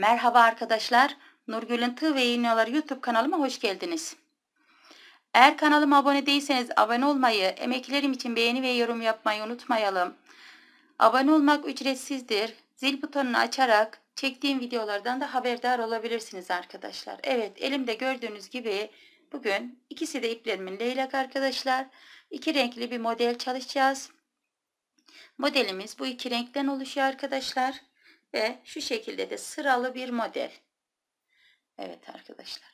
Merhaba arkadaşlar. Nurgül'ün Tığ ve Yayınları YouTube kanalıma hoş geldiniz. Eğer kanalıma abone değilseniz abone olmayı, emeklerim için beğeni ve yorum yapmayı unutmayalım. Abone olmak ücretsizdir. Zil butonunu açarak çektiğim videolardan da haberdar olabilirsiniz arkadaşlar. Evet elimde gördüğünüz gibi bugün ikisi de iplerimin leylak arkadaşlar. İki renkli bir model çalışacağız. Modelimiz bu iki renkten oluşuyor arkadaşlar ve şu şekilde de sıralı bir model. Evet arkadaşlar.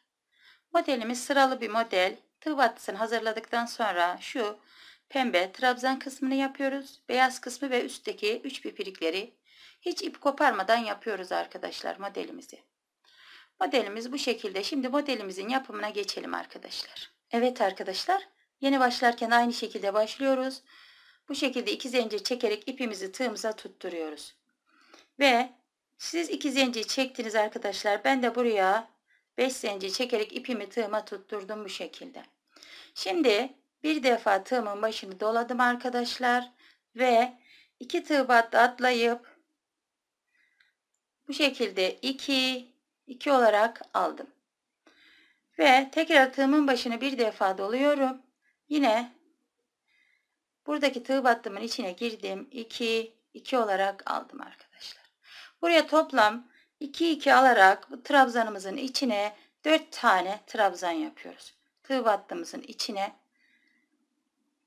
Modelimiz sıralı bir model. Tığ hazırladıktan sonra şu pembe trabzan kısmını yapıyoruz. Beyaz kısmı ve üstteki üç pipirikleri hiç ip koparmadan yapıyoruz arkadaşlar modelimizi. Modelimiz bu şekilde. Şimdi modelimizin yapımına geçelim arkadaşlar. Evet arkadaşlar. Yeni başlarken aynı şekilde başlıyoruz. Bu şekilde iki zincir çekerek ipimizi tığımıza tutturuyoruz. Ve siz iki zincir çektiniz arkadaşlar. Ben de buraya 5 zincir çekerek ipimi tığıma tutturdum bu şekilde. Şimdi bir defa tığımın başını doladım arkadaşlar. Ve iki tığ battı atlayıp bu şekilde 2 2 olarak aldım. Ve tekrar tığımın başını bir defa doluyorum. Yine buradaki tığ battımın içine girdim. 2 2 olarak aldım arkadaşlar. Buraya toplam 2 2 alarak bu trabzanımızın içine 4 tane trabzan yapıyoruz. Tığ battığımızın içine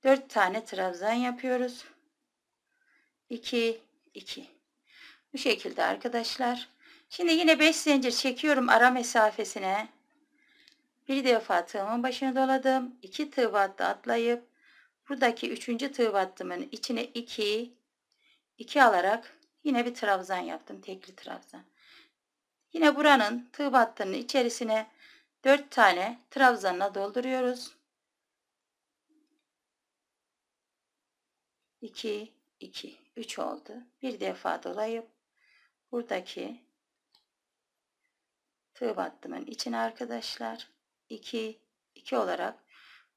4 tane trabzan yapıyoruz. 2 2 bu şekilde arkadaşlar. Şimdi yine 5 zincir çekiyorum ara mesafesine. Bir defa tığımın başına doladım. 2 tığ battı atlayıp buradaki 3. tığ battımın içine 2 2 alarak Yine bir trabzan yaptım. Tekli trabzan. Yine buranın tığ battığının içerisine 4 tane trabzanla dolduruyoruz. 2, 2, 3 oldu. Bir defa dolayıp buradaki tığ battımın içine arkadaşlar 2, 2 olarak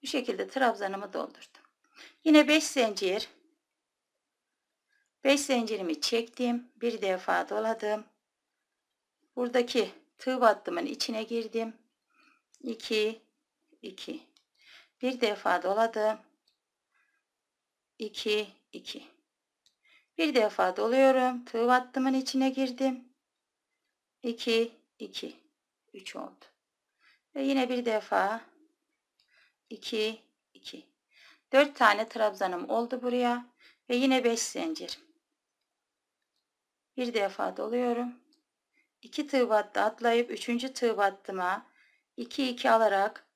bu şekilde trabzanımı doldurdum. Yine 5 zincir 5 zincirimi çektim. Bir defa doladım. Buradaki tığ battımın içine girdim. 2 2 Bir defa doladım. 2 2 Bir defa doluyorum. Tığ battımın içine girdim. 2 2 3 oldu. Ve yine bir defa 2 2 4 tane trabzanım oldu buraya ve yine 5 zincir bir defa doluyorum. 2 tığ battı atlayıp 3. tığ battıma 2 2 alarak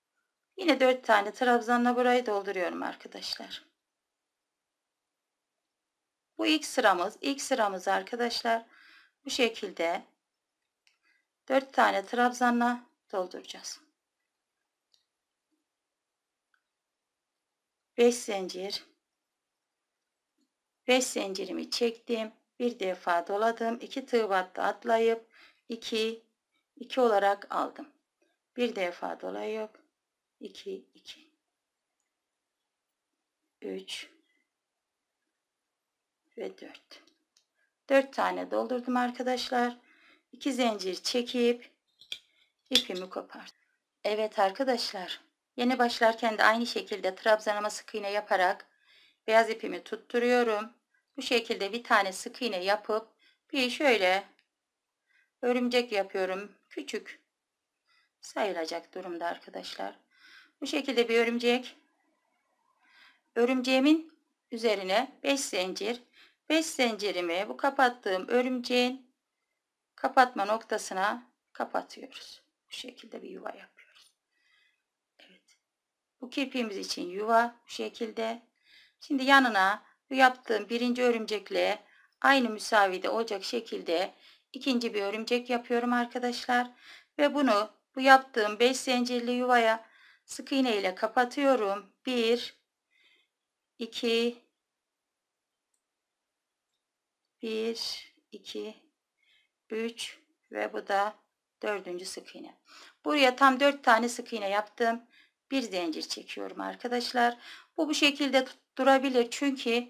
yine 4 tane trabzanla burayı dolduruyorum arkadaşlar. Bu ilk sıramız. ilk sıramız arkadaşlar bu şekilde 4 tane trabzanla dolduracağız. 5 zincir 5 zincirimi çektim bir defa doladım. 2 tığ battı atlayıp 2 2 olarak aldım. Bir defa dolayıp 2 2 3 ve 4. 4 tane doldurdum arkadaşlar. 2 zincir çekip ipimi kopardım. Evet arkadaşlar. Yeni başlarken de aynı şekilde trabzanıma sık iğne yaparak beyaz ipimi tutturuyorum. Bu şekilde bir tane sık iğne yapıp bir şöyle örümcek yapıyorum. Küçük sayılacak durumda arkadaşlar. Bu şekilde bir örümcek. Örümceğimin üzerine 5 zincir. 5 zincirimi bu kapattığım örümceğin kapatma noktasına kapatıyoruz. Bu şekilde bir yuva yapıyoruz. Evet. Bu kirpiğimiz için yuva bu şekilde. Şimdi yanına yaptığım birinci örümcekle aynı müsavide olacak şekilde ikinci bir örümcek yapıyorum arkadaşlar. Ve bunu bu yaptığım 5 zincirli yuvaya sık iğne ile kapatıyorum. 1 2 1 2 3 ve bu da dördüncü sık iğne. Buraya tam 4 tane sık iğne yaptım. Bir zincir çekiyorum arkadaşlar. Bu bu şekilde tut durabilir. Çünkü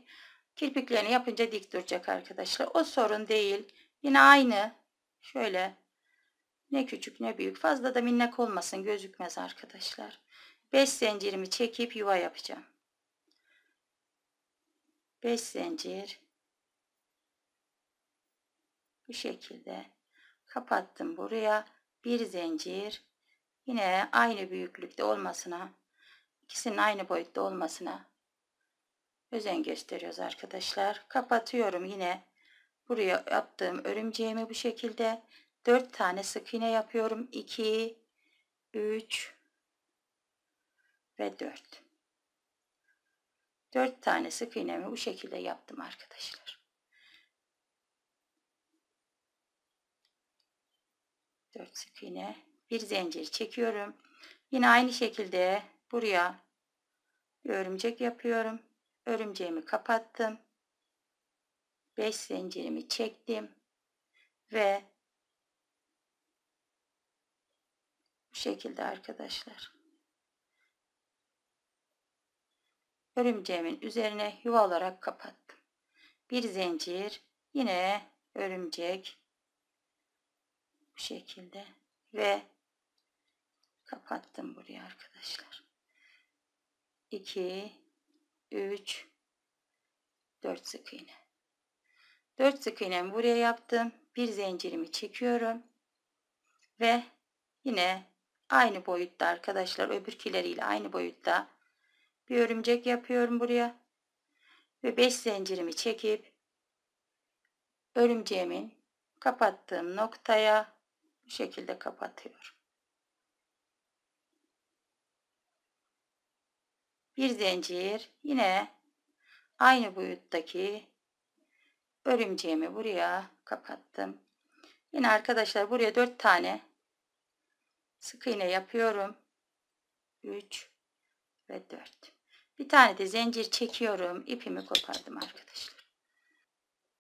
kirpiklerini yapınca dik duracak arkadaşlar. O sorun değil. Yine aynı. Şöyle ne küçük ne büyük. Fazla da minnak olmasın gözükmez arkadaşlar. 5 zincirimi çekip yuva yapacağım. 5 zincir bu şekilde kapattım buraya bir zincir yine aynı büyüklükte olmasına ikisinin aynı boyutta olmasına özen gösteriyoruz arkadaşlar. Kapatıyorum yine. Buraya yaptığım örümceğimi bu şekilde 4 tane sık iğne yapıyorum. 2 3 ve 4. 4 tane sık iğnemi bu şekilde yaptım arkadaşlar. 4 sık iğne, bir zincir çekiyorum. Yine aynı şekilde buraya bir örümcek yapıyorum örümceğimi kapattım. 5 zincirimi çektim ve bu şekilde arkadaşlar. Örümceğimin üzerine yuva olarak kapattım. Bir zincir yine örümcek bu şekilde ve kapattım buraya arkadaşlar. 2 3 4 sık iğne 4 sık iğnemi buraya yaptım bir zincirimi çekiyorum ve yine aynı boyutta arkadaşlar öbürkileriyle aynı boyutta bir örümcek yapıyorum buraya ve 5 zincirimi çekip örümceğimin kapattığım noktaya bu şekilde kapatıyorum bir zincir yine aynı boyuttaki örümceğimi buraya kapattım. Yine arkadaşlar buraya dört tane sık iğne yapıyorum. 3 ve 4. Bir tane de zincir çekiyorum. İpimi kopardım arkadaşlar.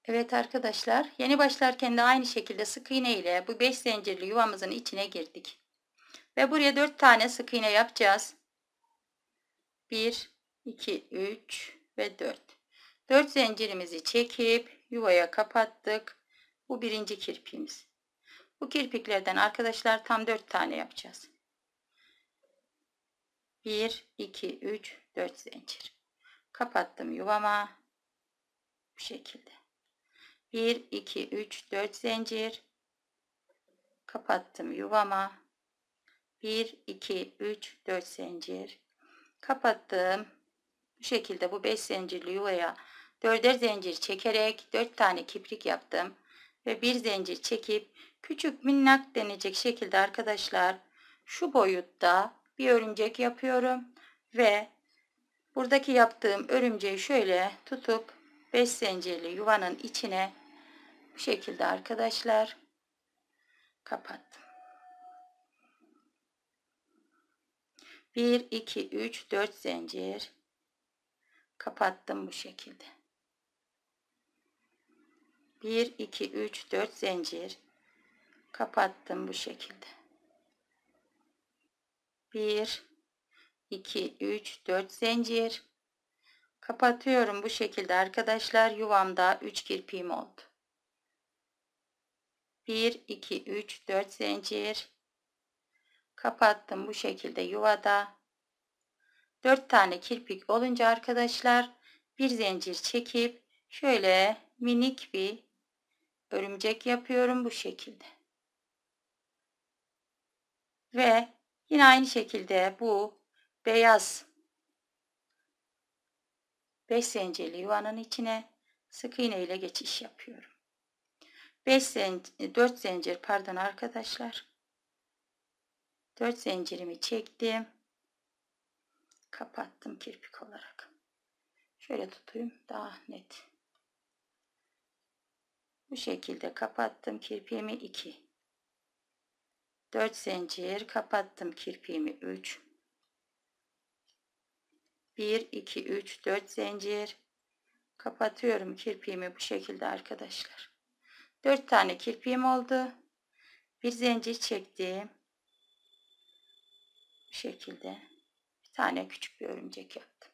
Evet arkadaşlar yeni başlarken de aynı şekilde sık iğne ile bu 5 zincirli yuvamızın içine girdik. Ve buraya 4 tane sık iğne yapacağız. 1, 2, 3 ve 4. 4 zincirimizi çekip yuvaya kapattık. Bu birinci kirpiğimiz. Bu kirpiklerden arkadaşlar tam 4 tane yapacağız. 1, 2, 3, 4 zincir. Kapattım yuvama. Bu şekilde. 1, 2, 3, 4 zincir. Kapattım yuvama. 1, 2, 3, 4 zincir kapattım. Bu şekilde bu 5 zincirli yuvaya 4'er zincir çekerek 4 tane kiprik yaptım. Ve bir zincir çekip küçük minnak denecek şekilde arkadaşlar şu boyutta bir örümcek yapıyorum. Ve buradaki yaptığım örümceği şöyle tutup 5 zincirli yuvanın içine bu şekilde arkadaşlar kapattım. 1 2 3 4 zincir kapattım bu şekilde 1 2 3 4 zincir kapattım bu şekilde 1 2 3 4 zincir kapatıyorum bu şekilde arkadaşlar yuvamda 3 kirpiğim oldu 1 2 3 4 zincir kapattım bu şekilde yuvada. 4 tane kirpik olunca arkadaşlar bir zincir çekip şöyle minik bir örümcek yapıyorum bu şekilde. Ve yine aynı şekilde bu beyaz 5 zincirli yuvanın içine sık iğne ile geçiş yapıyorum. 5 zincir, 4 zincir pardon arkadaşlar. 4 zincirimi çektim. Kapattım kirpik olarak. Şöyle tutayım daha net. Bu şekilde kapattım kirpiğimi 2. 4 zincir kapattım kirpiğimi 3. 1 2 3 4 zincir kapatıyorum kirpiğimi bu şekilde arkadaşlar. 4 tane kirpiğim oldu. Bir zincir çektim bu şekilde bir tane küçük bir örümcek yaptım.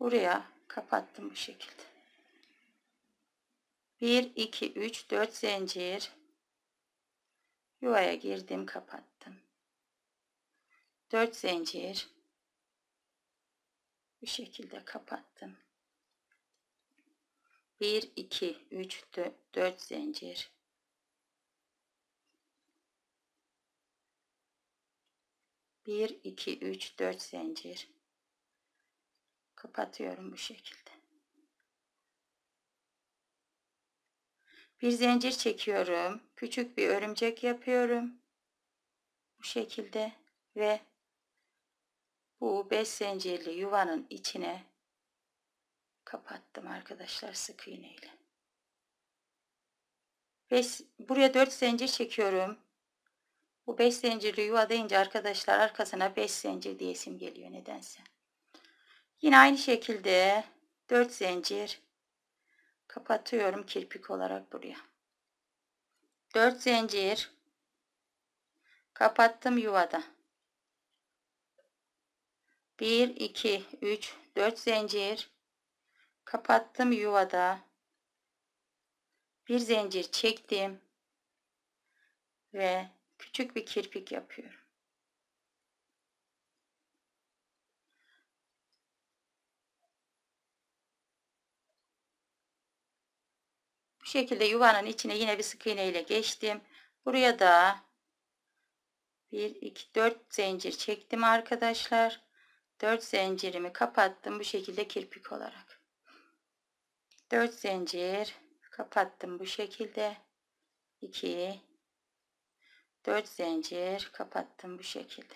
Buraya kapattım bu şekilde. 1 2 3 4 zincir yuvaya girdim kapattım. 4 zincir bu şekilde kapattım. 1 2 3 4 zincir. Bir, iki, üç, dört zincir. Kapatıyorum bu şekilde. Bir zincir çekiyorum. Küçük bir örümcek yapıyorum. Bu şekilde ve bu 5 zincirli yuvanın içine kapattım arkadaşlar sık iğneyle. ile. buraya 4 zincir çekiyorum. Bu 5 zincirli yuva deyince arkadaşlar arkasına 5 zincir diyesim geliyor nedense. Yine aynı şekilde 4 zincir kapatıyorum kirpik olarak buraya. 4 zincir kapattım yuvada. 1 2 3 4 zincir kapattım yuvada bir zincir çektim ve küçük bir kirpik yapıyorum bu şekilde yuvanın içine yine bir sık iğne ile geçtim buraya da 1 2 4 zincir çektim arkadaşlar 4 zincirimi kapattım bu şekilde kirpik olarak 4 zincir kapattım bu şekilde 2 4 zincir kapattım bu şekilde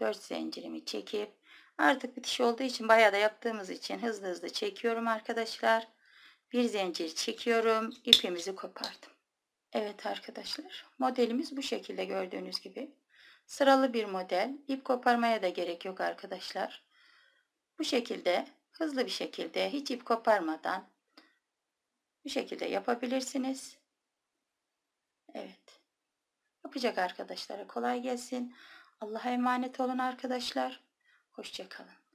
4 zincirimi çekip artık bitiş olduğu için bayağı da yaptığımız için hızlı hızlı çekiyorum arkadaşlar bir zincir çekiyorum ipimizi kopardım Evet arkadaşlar modelimiz bu şekilde gördüğünüz gibi Sıralı bir model. İp koparmaya da gerek yok arkadaşlar. Bu şekilde hızlı bir şekilde hiç ip koparmadan bu şekilde yapabilirsiniz. Evet. Yapacak arkadaşlara kolay gelsin. Allah'a emanet olun arkadaşlar. Hoşçakalın.